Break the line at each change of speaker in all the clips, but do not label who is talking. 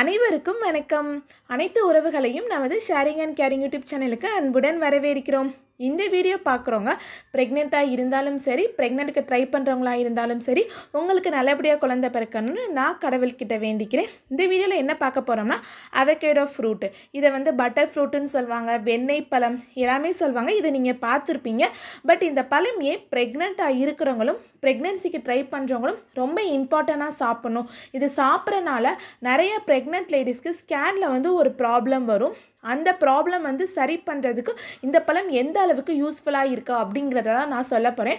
அனைவருக்கும் வணக்கம் அனைத்து உறவுகளையும் நமது ஷேரிங் அண்ட் கேரிங் யூடியூப் சேனலுக்கு அன்புடன் வரவேற்கிறோம் இந்த வீடியோ பார்க்குறவங்க ப்ரெக்னெண்ட்டாக இருந்தாலும் சரி ப்ரெக்னெண்ட்டுக்கு ட்ரை பண்ணுறவங்களா இருந்தாலும் சரி உங்களுக்கு நல்லபடியாக குழந்த பிறக்கணும்னு நான் கடவுள்கிட்ட வேண்டிக்கிறேன் இந்த வீடியோவில் என்ன பார்க்க போகிறோம்னா அவகேடோ ஃப்ரூட்டு இதை வந்து பட்டர் ஃப்ரூட்டுன்னு சொல்லுவாங்க வெண்ணெய் பழம் எல்லாமே சொல்லுவாங்க இதை நீங்கள் பார்த்துருப்பீங்க பட் இந்த பழம் ஏன் ப்ரெக்னெண்ட்டாக இருக்கிறவங்களும் ப்ரெக்னென்சிக்கு ட்ரை பண்ணுறவங்களும் ரொம்ப இம்பார்ட்டண்ட்டாக சாப்பிட்ணும் இது சாப்பிட்றனால நிறைய ப்ரெக்னென்ட் லேடிஸ்க்கு ஸ்கேனில் வந்து ஒரு ப்ராப்ளம் வரும் அந்த ப்ராப்ளம் வந்து சரி பண்ணுறதுக்கு இந்த பழம் எந்த அளவுக்கு அளவுக்கு யூஸ்ஃபுல்லாக இருக்கா அப்படிங்கிறத தான் நான் சொல்ல போகிறேன்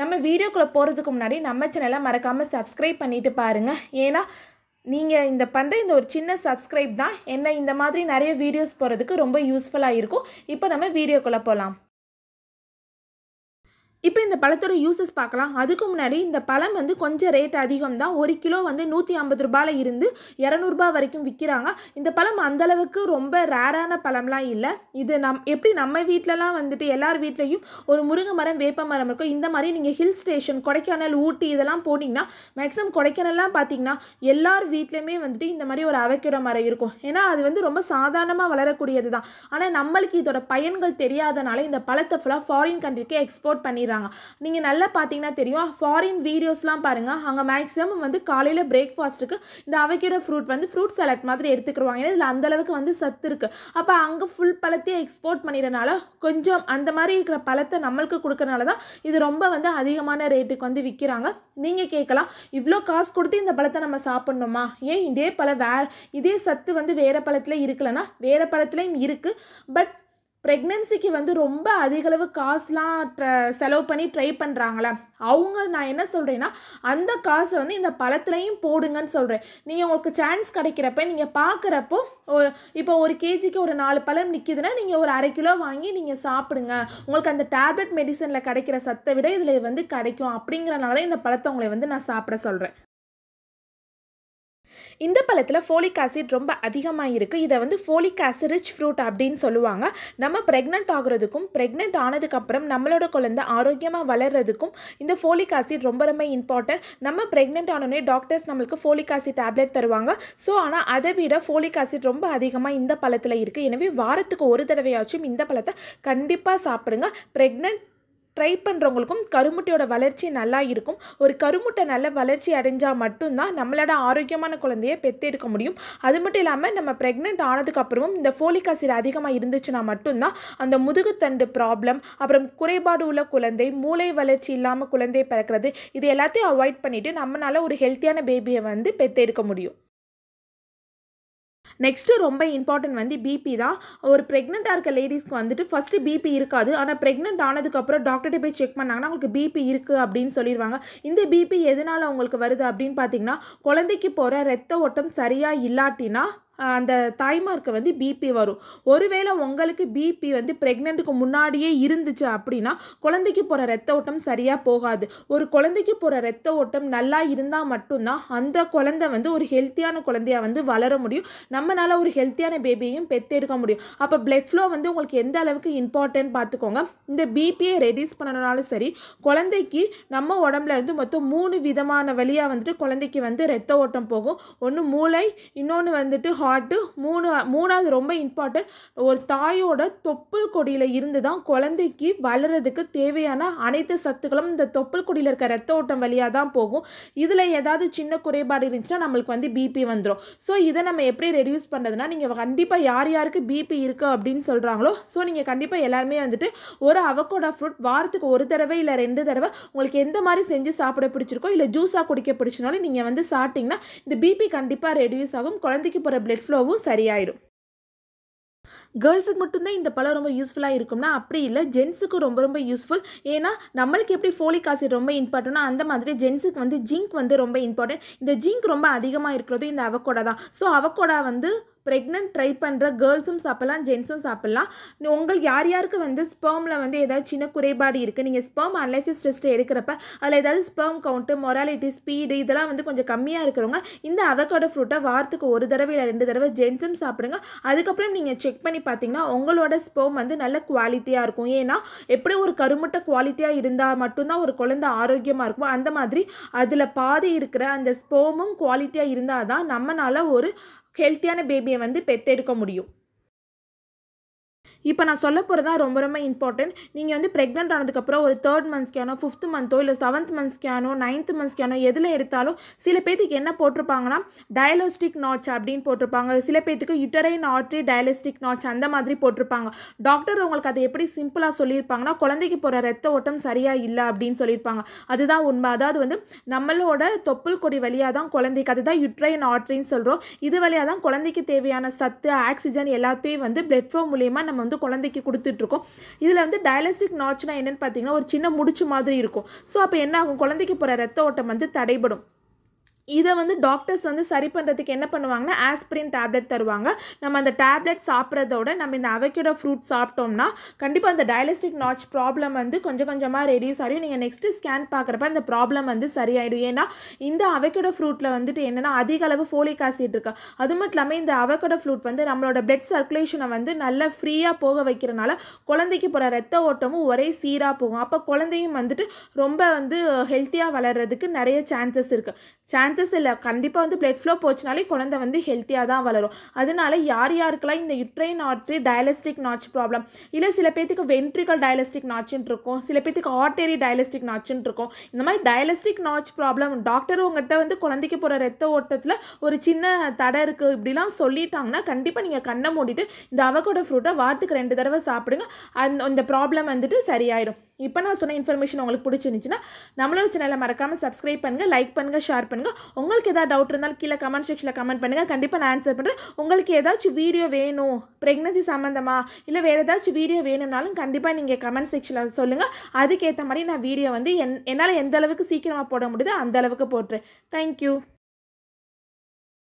நம்ம வீடியோக்குள்ளே போகிறதுக்கு முன்னாடி நம்ம சேனலை மறக்காமல் சப்ஸ்கிரைப் பண்ணிவிட்டு பாருங்கள் ஏன்னா நீங்கள் இந்த பண்ணுற இந்த ஒரு சின்ன சப்ஸ்கிரைப் தான் என்ன இந்த மாதிரி நிறைய வீடியோஸ் போகிறதுக்கு ரொம்ப யூஸ்ஃபுல்லாக இருக்கும் இப்போ நம்ம வீடியோக்குள்ளே போகலாம் இப்போ இந்த பழத்தோட யூசஸ் பார்க்கலாம் அதுக்கு முன்னாடி இந்த பழம் வந்து கொஞ்சம் ரேட் அதிகம் தான் ஒரு கிலோ வந்து நூற்றி ஐம்பது ரூபாயில் இருந்து இரநூறுபா வரைக்கும் விற்கிறாங்க இந்த பழம் அந்தளவுக்கு ரொம்ப ரேரான பழம்லாம் இல்லை இது நம் எப்படி நம்ம வீட்டிலலாம் வந்துட்டு எல்லார் வீட்லேயும் ஒரு முருங்கை மரம் வேப்ப மரம் இருக்கும் இந்த மாதிரி நீங்கள் ஹில் ஸ்டேஷன் கொடைக்கானல் ஊட்டி இதெல்லாம் போனீங்கன்னா மேக்ஸிமம் கொடைக்கானல்லாம் பார்த்தீங்கன்னா எல்லார் வீட்லேயுமே வந்துட்டு இந்த மாதிரி ஒரு அவைக்கிற மரம் இருக்கும் ஏன்னா அது வந்து ரொம்ப சாதாரணமாக வளரக்கூடியது தான் ஆனால் நம்மளுக்கு இதோட பயன்கள் தெரியாதனால இந்த பழத்தை ஃபுல்லாக ஃபாரின் கண்ட்ரிக்கு எக்ஸ்போர்ட் பண்ணிடுறாங்க கொடுத்துட்றாங்க நீங்கள் நல்லா பார்த்தீங்கன்னா தெரியும் ஃபாரின் வீடியோஸ்லாம் பாருங்கள் அங்கே மேக்ஸிமம் வந்து காலையில் பிரேக்ஃபாஸ்ட்டுக்கு இந்த அவைக்கோட ஃப்ரூட் வந்து ஃப்ரூட் சலாட் மாதிரி எடுத்துக்கிடுவாங்க ஏன்னா இதில் அந்தளவுக்கு வந்து சத்து இருக்குது அப்போ அங்கே ஃபுல் பழத்தையும் எக்ஸ்போர்ட் பண்ணிடுறனால கொஞ்சம் அந்த மாதிரி இருக்கிற பழத்தை நம்மளுக்கு கொடுக்கறனால தான் இது ரொம்ப வந்து அதிகமான ரேட்டுக்கு வந்து விற்கிறாங்க நீங்கள் கேட்கலாம் இவ்வளோ காசு கொடுத்து இந்த பழத்தை நம்ம சாப்பிட்ணுமா ஏன் இதே பழம் வேறு இதே சத்து வந்து வேறு பழத்தில் இருக்கலைன்னா வேறு பழத்துலேயும் இருக்குது பட் ப்ரெக்னென்சிக்கு வந்து ரொம்ப அதிகளவு காசுலாம் செலவு பண்ணி ட்ரை பண்ணுறாங்களே அவங்க நான் என்ன சொல்கிறேன்னா அந்த காசை வந்து இந்த பழத்துலையும் போடுங்கன்னு சொல்கிறேன் நீங்கள் உங்களுக்கு சான்ஸ் கிடைக்கிறப்ப நீங்கள் பார்க்குறப்போ ஒரு இப்போ ஒரு கேஜிக்கு ஒரு நாலு பழம் நிற்கிதுன்னா நீங்கள் ஒரு அரை கிலோ வாங்கி நீங்கள் சாப்பிடுங்க உங்களுக்கு அந்த டேப்லெட் மெடிசனில் கிடைக்கிற சத்தை விட இதில் வந்து கிடைக்கும் அப்படிங்கிறனால இந்த பழத்தை உங்களை வந்து நான் சாப்பிட சொல்கிறேன் இந்த பழத்தில் ஃபோலிக் ஆசிட் ரொம்ப அதிகமாக இருக்குது இதை வந்து ஃபோலிக் ஆசிட் ரிச் ஃப்ரூட் அப்படின்னு சொல்லுவாங்க நம்ம ப்ரெக்னென்ட் ஆகிறதுக்கும் ப்ரெக்னென்ட் ஆனதுக்கப்புறம் நம்மளோட குழந்தை ஆரோக்கியமாக வளர்கிறதுக்கும் இந்த ஃபோலிக் ஆசிட் ரொம்ப ரொம்ப இம்பார்ட்டன்ட் நம்ம ப்ரெக்னென்ட் ஆனோடனே டாக்டர்ஸ் நம்மளுக்கு ஃபோலிக் ஆசிட் டேப்லெட் தருவாங்க ஸோ ஆனால் அதை விட ஃபோலிக் ஆசிட் ரொம்ப அதிகமாக இந்த பழத்தில் இருக்குது எனவே வாரத்துக்கு ஒரு தடவையாச்சும் இந்த பழத்தை கண்டிப்பாக சாப்பிடுங்க ப்ரெக்னென்ட் ட்ரை பண்ணுறவங்களுக்கும் கருமுட்டையோட வளர்ச்சி நல்லா இருக்கும் ஒரு கருமுட்டை நல்ல வளர்ச்சி அடைஞ்சால் மட்டும்தான் நம்மளோட ஆரோக்கியமான குழந்தைய பெற்றெடுக்க முடியும் அது மட்டும் இல்லாமல் நம்ம ப்ரெக்னென்ட் ஆனதுக்கப்புறமும் இந்த ஃபோலிக் ஆசிட் அதிகமாக இருந்துச்சுன்னா மட்டும்தான் அந்த முதுகுத்தண்டு ப்ராப்ளம் அப்புறம் குறைபாடு உள்ள குழந்தை மூளை வளர்ச்சி இல்லாமல் குழந்தையை பிறக்கிறது இது எல்லாத்தையும் அவாய்ட் பண்ணிவிட்டு நம்மளால் ஒரு ஹெல்த்தியான பேபியை வந்து பெற்றெடுக்க முடியும் நெக்ஸ்ட்டு ரொம்ப இம்பார்ட்டன்ட் வந்து பிபி தான் ஒரு ப்ரெக்னெண்ட்டாக இருக்க லேடிஸ்க்கு வந்துட்டு ஃபஸ்ட்டு பிபி இருக்காது ஆனால் ப்ரெக்னென்ட் ஆனதுக்கப்புறம் டாக்டர்கிட்ட போய் செக் பண்ணாங்கன்னா அவங்களுக்கு பிபி இருக்குது அப்படின்னு சொல்லிடுவாங்க இந்த பிபி எதனால் அவங்களுக்கு வருது அப்படின்னு பார்த்தீங்கன்னா குழந்தைக்கு போகிற ரத்த ஓட்டம் சரியாக இல்லாட்டினா அந்த தாய்மார்க்கு வந்து பிபி வரும் ஒருவேளை உங்களுக்கு பிபி வந்து ப்ரெக்னெண்ட்டுக்கு முன்னாடியே இருந்துச்சு அப்படின்னா குழந்தைக்கு போகிற ரத்த ஓட்டம் சரியாக போகாது ஒரு குழந்தைக்கு போகிற ரத்த ஓட்டம் நல்லா இருந்தால் மட்டும்தான் அந்த குழந்தை வந்து ஒரு ஹெல்த்தியான குழந்தையாக வந்து வளர முடியும் நம்மளால் ஒரு ஹெல்த்தியான பேபியையும் பெற்றெடுக்க முடியும் அப்போ பிளட் ஃப்ளோ வந்து உங்களுக்கு எந்த அளவுக்கு இம்பார்ட்டன்ட் பார்த்துக்கோங்க இந்த பிபியை ரெடியூஸ் பண்ணனாலும் சரி குழந்தைக்கு நம்ம உடம்புல இருந்து மொத்தம் மூணு விதமான வழியாக வந்துட்டு குழந்தைக்கு வந்து ரத்த ஓட்டம் போகும் ஒன்று மூளை இன்னொன்று வந்துட்டு ஹார்ட்டு மூணு மூணாவது ரொம்ப இம்பார்ட்டன்ட் ஒரு தாயோட தொப்புள் கொடியில் இருந்து தான் குழந்தைக்கு வளர்கிறதுக்கு தேவையான அனைத்து சத்துக்களும் இந்த தொப்புள் கொடியில் இருக்க ரத்த ஓட்டம் வழியாக தான் போகும் இதில் ஏதாவது சின்ன குறைபாடு இருந்துச்சுன்னா நம்மளுக்கு வந்து பிபி வந்துடும் ஸோ இதை நம்ம எப்படி ரெடியூஸ் பண்ணுறதுனா நீங்கள் கண்டிப்பாக யார் யாருக்கு பிபி இருக்குது அப்படின்னு சொல்கிறாங்களோ ஸோ நீங்கள் கண்டிப்பாக எல்லாருமே வந்துட்டு ஒரு அவக்கோடா ஃப்ரூட் வாரத்துக்கு ஒரு தடவை இல்லை ரெண்டு தடவை உங்களுக்கு எந்த மாதிரி செஞ்சு சாப்பிட பிடிச்சிருக்கோ இல்லை ஜூஸாக குடிக்க பிடிச்சினாலும் நீங்கள் வந்து சாப்பிட்டிங்கன்னா இந்த பிபி கண்டிப்பாக ரெடியூஸ் ஆகும் குழந்தைக்கு போகிற பிளட் ஃப்ளோவும் சரியாயிடும் கேர்ள்ஸுக்கு மட்டும்தான் இந்த பழம் ரொம்ப யூஸ்ஃபுல்லாக இருக்கும்னா அப்படி இல்லை ஜென்ஸுக்கு ரொம்ப ரொம்ப யூஸ்ஃபுல் ஏன்னா நம்மளுக்கு எப்படி ஃபோலிக் ஆசிட் ரொம்ப இம்பார்ட்டன்னா அந்த மாதிரி ஜென்ஸுக்கு வந்து ஜிங்க் வந்து ரொம்ப இம்பார்ட்டன்ட் இந்த ஜிங்க் ரொம்ப அதிகமாக இருக்கிறது இந்த அவக்கோடா தான் ஸோ அவக்கோடா வந்து ப்ரெக்னென்ட் ட்ரை பண்ணுற கேர்ள்ஸும் சாப்பிட்லாம் ஜென்ஸும் சாப்பிட்லாம் உங்கள் யார் யாருக்கு வந்து ஸ்பேமில் வந்து ஏதாவது சின்ன குறைபாடு இருக்குது நீங்கள் ஸ்பேம் அனலைசிஸ் டெஸ்ட் எடுக்கிறப்ப அதில் ஏதாவது ஸ்பேம் கவுண்ட்டு மொராலிட்டி ஸ்பீடு இதெல்லாம் வந்து கொஞ்சம் கம்மியாக இருக்கிறவங்க இந்த அவகோட ஃப்ரூட்டை வாரத்துக்கு ஒரு தடவை இல்லை ரெண்டு தடவை ஜென்ஸும் சாப்பிடுங்க அதுக்கப்புறம் நீங்கள் செக் பண்ணி பார்த்தீங்கன்னா உங்களோட ஸ்பேம் வந்து நல்ல குவாலிட்டியாக இருக்கும் ஏன்னா எப்படி ஒரு கருமுட்டை குவாலிட்டியாக இருந்தால் மட்டும்தான் ஒரு குழந்தை ஆரோக்கியமாக இருக்கும் அந்த மாதிரி அதில் பாதி இருக்கிற அந்த ஸ்பேமும் குவாலிட்டியாக இருந்தால் தான் நம்மளால் ஒரு ஹெல்த்தியான பேபியை வந்து பெற்றெடுக்க முடியும் இப்போ நான் சொல்ல போகிறது தான் ரொம்ப ரொம்ப இம்பார்ட்டன்ட் நீங்கள் வந்து ப்ரெக்னென்ட் ஆனதுக்கப்புறம் ஒரு தேர்ட் மந்த்ஸ்க்கானோ ஃபிஃப்த் மந்த்தோ இல்லை செவன்த் மந்த்ஸ்க்கானோ நைன்த் மந்த்ஸ்க்கானோ எதில் எடுத்தாலும் சில பேத்துக்கு என்ன போட்டிருப்பாங்கன்னா டயலோஸ்டிக் நாச் அப்படின்னு போட்டிருப்பாங்க சில பேத்துக்கு யுட்டரைன் ஆர்ட்ரி டயலிஸ்டிக் நாச் அந்த மாதிரி போட்டிருப்பாங்க டாக்டர் உங்களுக்கு அதை எப்படி சிம்பிளாக சொல்லியிருப்பாங்கன்னா குழந்தைக்கு போகிற ரத்த ஓட்டம் சரியாக இல்லை அப்படின்னு சொல்லியிருப்பாங்க அதுதான் உண்மை அதாவது வந்து நம்மளோட தொப்புள் கொடி வழியாக தான் குழந்தைக்கு அதுதான் யுட்ரைன் ஆர்ட்ரின்னு சொல்கிறோம் இது வழியாக தான் குழந்தைக்கு தேவையான சத்து ஆக்சிஜன் எல்லாத்தையும் வந்து பிளட் மூலியமாக நம்ம வந்து வந்து குழந்தைக்கு இருக்கோம் இதில் வந்து டயலஸ்டிக் நாச்சுனா என்னென்னு பார்த்தீங்கன்னா ஒரு சின்ன முடிச்சு மாதிரி இருக்கும் ஸோ அப்போ என்ன ஆகும் குழந்தைக்கு போகிற ரத்த ஓட்டம் வந்து தடைபடும் இதை வந்து டாக்டர்ஸ் வந்து சரி பண்ணுறதுக்கு என்ன பண்ணுவாங்கன்னா ஆஸ்பிரின் டேப்லெட் தருவாங்க நம்ம அந்த டேப்லெட் சாப்பிட்றதோட நம்ம இந்த அவைக்கடோ ஃப்ரூட் சாப்பிட்டோம்னா கண்டிப்பாக அந்த டயலிஸ்டிக் நாட்ச் ப்ராப்ளம் வந்து கொஞ்சம் கொஞ்சமாக ரெடியூஸ் ஆகிடும் நீங்கள் நெக்ஸ்ட்டு ஸ்கேன் பார்க்குறப்ப அந்த ப்ராப்ளம் வந்து சரியாயிடும் ஏன்னா இந்த அவைக்கடோ ஃப்ரூட்டில் வந்துட்டு என்னென்னா அதிக அளவு ஃபோலிக் ஆசிட் இருக்குது அது மட்டும் இல்லாமல் இந்த அவைக்கடோ ஃப்ரூட் வந்து நம்மளோட பிளட் சர்க்குலேஷனை வந்து நல்லா ஃப்ரீயாக போக வைக்கிறனால குழந்தைக்கு போகிற ரத்த ஓட்டமும் ஒரே சீராக போகும் அப்போ குழந்தையும் வந்துட்டு ரொம்ப வந்து ஹெல்த்தியாக வளர்கிறதுக்கு நிறைய சான்சஸ் இருக்குது சான்சஸ் இல்லை கண்டிப்பாக வந்து பிளட் ஃப்ளோ போச்சுனாலே குழந்தை வந்து ஹெல்த்தியாக தான் வளரும் அதனால யார் யாருக்கெல்லாம் இந்த uterine artery diastolic notch problem இல்லை சில பேத்துக்கு வென்ட்ரிகல் டயலஸ்டிக் நாச்சுன்னு இருக்கும் சில பேத்துக்கு ஆர்டரி டயலஸ்டிக் நாச்சுன்னு இருக்கும் இந்த மாதிரி டயலஸ்டிக் நாச் ப்ராப்ளம் டாக்டர் உங்கள்கிட்ட வந்து குழந்தைக்கு போகிற ரத்த ஓட்டத்தில் ஒரு சின்ன தடை இருக்குது இப்படிலாம் சொல்லிட்டாங்கன்னா கண்டிப்பாக நீங்கள் கண்ணை மூடிட்டு இந்த அவகோட ஃப்ரூட்டை வாரத்துக்கு ரெண்டு தடவை சாப்பிடுங்க அந்த அந்த ப்ராப்ளம் வந்துட்டு சரியாயிடும் இப்போ நான் சொன்ன இன்ஃபர்மேஷன் உங்களுக்கு பிடிச்சிருந்துச்சுன்னா நம்மளோட சேனலை மறக்காமல் சப்ஸ்கிரைப் பண்ணுங்கள் லைக் பண்ணுங்கள் ஷேர் பண்ணுங்கள் உங்களுக்கு ஏதாவது டவுட் இருந்தாலும் கீழே கமெண்ட் செக்ஷனில் கமெண்ட் பண்ணுங்கள் கண்டிப்பாக நான் ஆன்சர் பண்ணுறேன் உங்களுக்கு ஏதாச்சும் வீடியோ வேணும் ப்ரெக்னன்சி சம்மந்தமாக இல்லை வேறு ஏதாச்சும் வீடியோ வேணும்னாலும் கண்டிப்பாக நீங்கள் கமெண்ட் செக்ஷனில் சொல்லுங்கள் அதுக்கேற்ற மாதிரி நான் வீடியோ வந்து என் என்னால் எந்த அளவுக்கு சீக்கிரமாக போட முடியுதோ அந்த அளவுக்கு போட்டுறேன் தேங்க்யூ